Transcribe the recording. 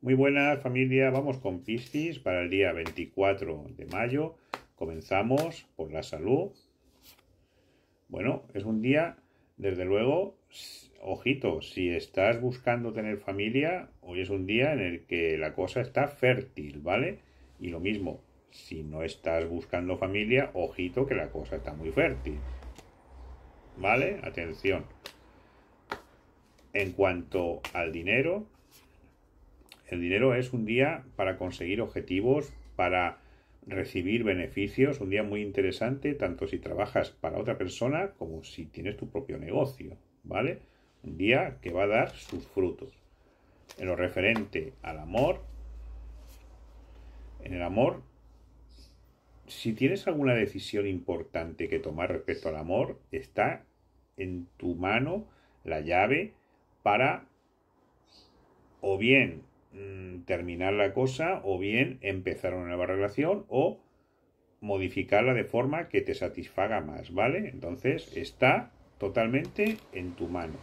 Muy buenas familia, vamos con Piscis para el día 24 de mayo. Comenzamos por la salud. Bueno, es un día, desde luego, ojito, si estás buscando tener familia, hoy es un día en el que la cosa está fértil, ¿vale? Y lo mismo, si no estás buscando familia, ojito que la cosa está muy fértil. ¿Vale? Atención. En cuanto al dinero, el dinero es un día para conseguir objetivos, para recibir beneficios, un día muy interesante, tanto si trabajas para otra persona como si tienes tu propio negocio, ¿vale? Un día que va a dar sus frutos. En lo referente al amor, en el amor, si tienes alguna decisión importante que tomar respecto al amor, está en tu mano la llave para o bien Mm, terminar la cosa o bien empezar una nueva relación o modificarla de forma que te satisfaga más, ¿vale? Entonces está totalmente en tu mano.